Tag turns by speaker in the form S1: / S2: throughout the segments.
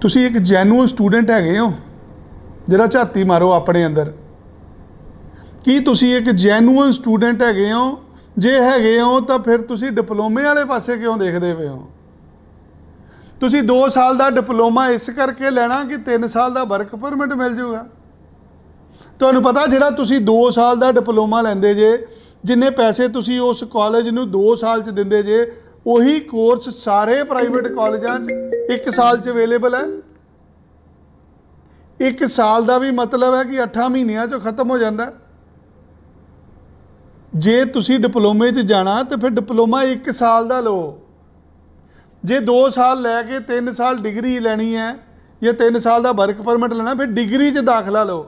S1: ਤੁਸੀਂ ਇੱਕ genuine student ਹੈਗੇ ਹੋ ਜਿਹੜਾ ਝਾਤੀ ਮਾਰੋ ਆਪਣੇ ਅੰਦਰ ਕੀ ਤੁਸੀਂ ਇੱਕ ਜੈਨੂਇਨ ਸਟੂਡੈਂਟ ਹੈਗੇ ਹੋ ਜੇ ਹੈਗੇ ਹੋ ਤਾਂ ਫਿਰ ਤੁਸੀਂ ਡਿਪਲੋਮੇ ਵਾਲੇ ਪਾਸੇ ਕਿਉਂ ਦੇਖਦੇ ਪਏ ਹੋ ਤੁਸੀਂ 2 ਸਾਲ ਦਾ ਡਿਪਲੋਮਾ ਇਸ ਕਰਕੇ ਲੈਣਾ ਕਿ 3 ਸਾਲ ਦਾ ਵਰਕ ਪਰਮਿਟ ਮਿਲ ਜਾਊਗਾ ਤੁਹਾਨੂੰ ਪਤਾ ਜਿਹੜਾ ਤੁਸੀਂ 2 ਸਾਲ ਦਾ ਡਿਪਲੋਮਾ ਲੈਂਦੇ ਜੇ ਜਿੰਨੇ ਪੈਸੇ ਤੁਸੀਂ ਉਸ ਕਾਲਜ ਨੂੰ 2 ਸਾਲ ਚ ਦਿੰਦੇ ਜੇ ਉਹੀ ਕੋਰਸ ਸਾਰੇ ਪ੍ਰਾਈਵੇਟ ਕਾਲਜਾਂ 'ਚ 1 ਸਾਲ 'ਚ ਅਵੇਲੇਬਲ ਹੈ ਇੱਕ ਸਾਲ ਦਾ ਵੀ ਮਤਲਬ ਹੈ ਕਿ 8 ਮਹੀਨਿਆਂ 'ਚ ਖਤਮ ਹੋ ਜਾਂਦਾ ਜੇ ਤੁਸੀਂ ਡਿਪਲੋਮੇ 'ਚ ਜਾਣਾ ਤੇ ਫਿਰ ਡਿਪਲੋਮਾ 1 ਸਾਲ ਦਾ ਲਓ ਜੇ 2 ਸਾਲ ਲੈ ਕੇ 3 ਸਾਲ ਡਿਗਰੀ ਲੈਣੀ ਹੈ ਜਾਂ 3 ਸਾਲ ਦਾ ਵਰਕ ਪਰਮਿਟ ਲੈਣਾ ਫਿਰ ਡਿਗਰੀ 'ਚ ਦਾਖਲਾ ਲਓ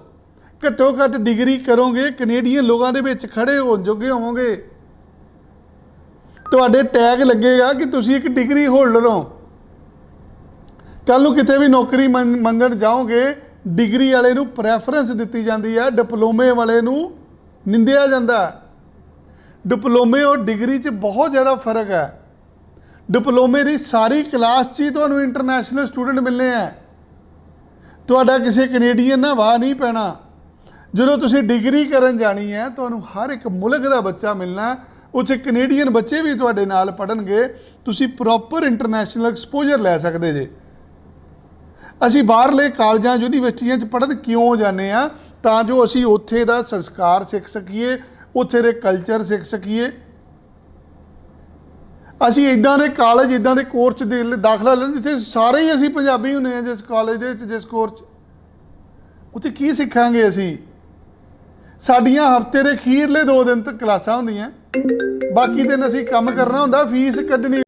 S1: ਘੱਟੋ ਘੱਟ ਡਿਗਰੀ ਕਰੋਗੇ ਕੈਨੇਡੀਅਨ ਲੋਕਾਂ ਦੇ ਵਿੱਚ ਖੜੇ ਹੋ ਜੋਗੇ ਹੋਵੋਗੇ ਤੁਹਾਡੇ ਟੈਗ ਲੱਗੇਗਾ ਕਿ ਤੁਸੀਂ ਇੱਕ ਡਿਗਰੀ ਹੋਲਡਰ ਹੋ ਕੱਲ ਨੂੰ ਕਿਤੇ ਵੀ ਨੌਕਰੀ ਮੰਗਣ ਜਾਓਗੇ ਡਿਗਰੀ ਵਾਲੇ ਨੂੰ ਪ੍ਰੈਫਰੈਂਸ ਦਿੱਤੀ ਜਾਂਦੀ ਹੈ ਡਿਪਲੋਮੇ ਵਾਲੇ ਨੂੰ ਨਿੰਦਿਆ ਜਾਂਦਾ ਡਿਪਲੋਮੇ ਔਰ ਡਿਗਰੀ 'ਚ ਬਹੁਤ ਜ਼ਿਆਦਾ ਫਰਕ ਹੈ ਡਿਪਲੋਮੇ ਦੀ ਸਾਰੀ ਕਲਾਸ 'ਚ ਹੀ ਤੁਹਾਨੂੰ ਇੰਟਰਨੈਸ਼ਨਲ ਸਟੂਡੈਂਟ ਮਿਲਨੇ ਆ ਤੁਹਾਡਾ ਕਿਸੇ ਕੈਨੇਡੀਅਨ ਨਾਲ ਵਾਹ ਨਹੀਂ ਪੈਣਾ ਜਦੋਂ ਤੁਸੀਂ ਡਿਗਰੀ ਕਰਨ ਜਾਣੀ ਹੈ ਤੁਹਾਨੂੰ ਹਰ ਇੱਕ ਮੁਲਕ ਦਾ ਬੱਚਾ ਮਿਲਣਾ ਉੱਚ ਕੈਨੇਡੀਅਨ ਬੱਚੇ ਵੀ ਤੁਹਾਡੇ ਨਾਲ ਪੜਨਗੇ ਤੁਸੀਂ ਪ੍ਰੋਪਰ ਇੰਟਰਨੈਸ਼ਨਲ ਐਕਸਪੋਜ਼ਰ ਲੈ ਸਕਦੇ ਜੇ ਅਸੀਂ ਬਾਹਰਲੇ ਕਾਲਜਾਂ ਯੂਨੀਵਰਸਿਟੀਆਂ 'ਚ ਪੜਨ ਕਿਉਂ ਜਾਂਦੇ ਆ ਤਾਂ ਜੋ ਅਸੀਂ ਉੱਥੇ ਦਾ ਸੰਸਕਾਰ ਸਿੱਖ ਸਕੀਏ ਉੱਥੇ ਦੇ ਕਲਚਰ ਸਿੱਖ ਸਕੀਏ ਅਸੀਂ ਇਦਾਂ ਦੇ ਕਾਲਜ ਇਦਾਂ ਦੇ ਕੋਰਸ ਦੇ ਦਾਖਲਾ ਲੈਣ ਜਿੱਥੇ ਸਾਰੇ ਹੀ ਅਸੀਂ ਪੰਜਾਬੀ ਹੁੰਨੇ ਆ ਜਿਸ ਕਾਲਜ ਦੇ ਵਿੱਚ ਜਿਸ ਕੋਰਸ ਉੱਥੇ ਕੀ ਸਿੱਖਾਂਗੇ ਅਸੀਂ ਸਾਡੀਆਂ ਹਫਤੇ ਦੇ ਅਖੀਰਲੇ 2 ਦਿਨ ਤੱਕ ਕਲਾਸਾਂ ਹੁੰਦੀਆਂ ਬਾਕੀ ਦਿਨ ਅਸੀਂ ਕੰਮ ਕਰਨਾ ਹੁੰਦਾ ਫੀਸ ਕੱਢਣੀ